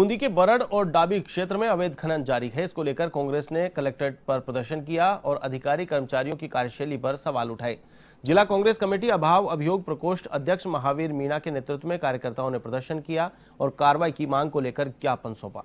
बूंदी के बरड़ और डाबी क्षेत्र में अवैध खनन जारी है इसको लेकर कांग्रेस ने कलेक्ट्रेट पर प्रदर्शन किया और अधिकारी कर्मचारियों की कार्यशैली पर सवाल उठाए जिला कांग्रेस कमेटी अभाव अभियोग प्रकोष्ठ अध्यक्ष महावीर मीणा के नेतृत्व में कार्यकर्ताओं ने प्रदर्शन किया और कार्रवाई की मांग को लेकर ज्ञापन सौंपा